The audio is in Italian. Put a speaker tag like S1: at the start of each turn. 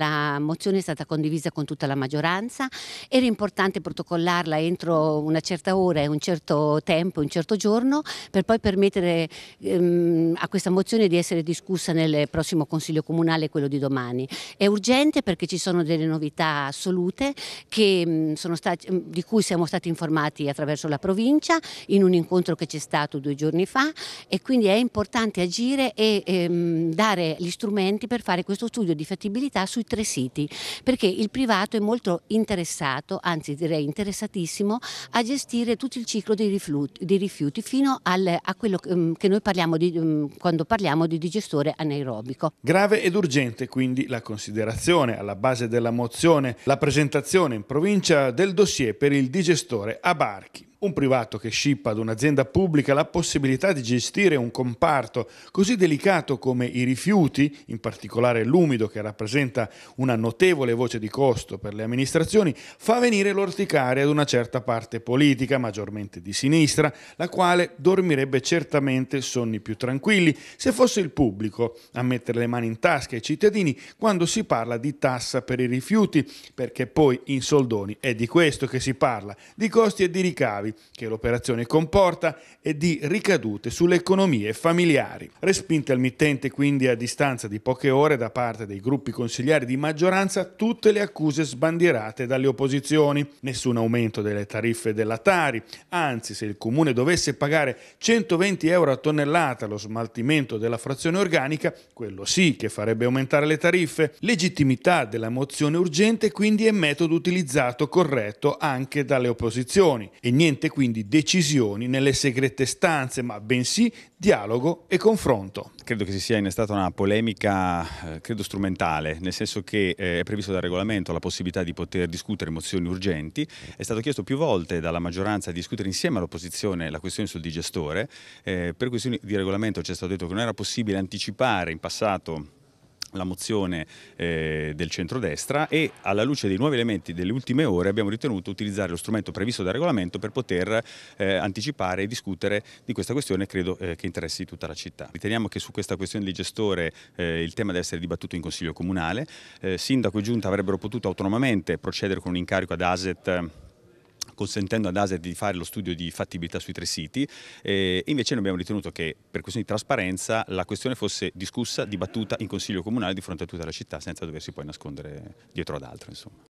S1: La mozione è stata condivisa con tutta la maggioranza, era importante protocollarla entro una certa ora e un certo tempo, un certo giorno, per poi permettere ehm, a questa mozione di essere discussa nel prossimo Consiglio Comunale, quello di domani. È urgente perché ci sono delle novità assolute che, mm, stati, mm, di cui siamo stati informati attraverso la provincia in un incontro che c'è stato due giorni fa e quindi è importante agire e ehm, dare gli strumenti per fare questo studio di fattibilità sui altri siti, perché il privato è molto interessato, anzi direi interessatissimo, a gestire tutto il ciclo dei rifiuti, dei rifiuti fino al, a quello che mm, noi parliamo di, mm, quando parliamo di digestore anaerobico.
S2: Grave ed urgente quindi la considerazione alla base della mozione, la presentazione in provincia del dossier per il digestore a barchi. Un privato che scippa ad un'azienda pubblica la possibilità di gestire un comparto così delicato come i rifiuti, in particolare l'umido che rappresenta una notevole voce di costo per le amministrazioni, fa venire l'orticaria ad una certa parte politica, maggiormente di sinistra, la quale dormirebbe certamente sonni più tranquilli se fosse il pubblico a mettere le mani in tasca ai cittadini quando si parla di tassa per i rifiuti, perché poi in soldoni è di questo che si parla, di costi e di ricavi gravi che l'operazione comporta e di ricadute sulle economie familiari. Respinte al mittente quindi a distanza di poche ore da parte dei gruppi consigliari di maggioranza tutte le accuse sbandierate dalle opposizioni. Nessun aumento delle tariffe della Tari, anzi se il comune dovesse pagare 120 euro a tonnellata lo smaltimento della frazione organica, quello sì che farebbe aumentare le tariffe. Legittimità della mozione urgente quindi è metodo utilizzato corretto anche dalle opposizioni e niente niente quindi decisioni nelle segrete stanze, ma bensì
S3: dialogo e confronto. Credo che si sia innestata una polemica, eh, credo strumentale, nel senso che eh, è previsto dal regolamento la possibilità di poter discutere mozioni urgenti, è stato chiesto più volte dalla maggioranza di discutere insieme all'opposizione la questione sul digestore, eh, per questioni di regolamento ci è stato detto che non era possibile anticipare in passato la mozione eh, del centrodestra e alla luce dei nuovi elementi delle ultime ore abbiamo ritenuto utilizzare lo strumento previsto dal regolamento per poter eh, anticipare e discutere di questa questione credo eh, che interessi tutta la città. Riteniamo che su questa questione di gestore eh, il tema deve essere dibattuto in Consiglio Comunale, eh, Sindaco e Giunta avrebbero potuto autonomamente procedere con un incarico ad ASET consentendo ad ASE di fare lo studio di fattibilità sui tre siti, E eh, invece noi abbiamo ritenuto che per questioni di trasparenza la questione fosse discussa, dibattuta in Consiglio Comunale di fronte a tutta la città senza doversi poi nascondere dietro ad altro. Insomma.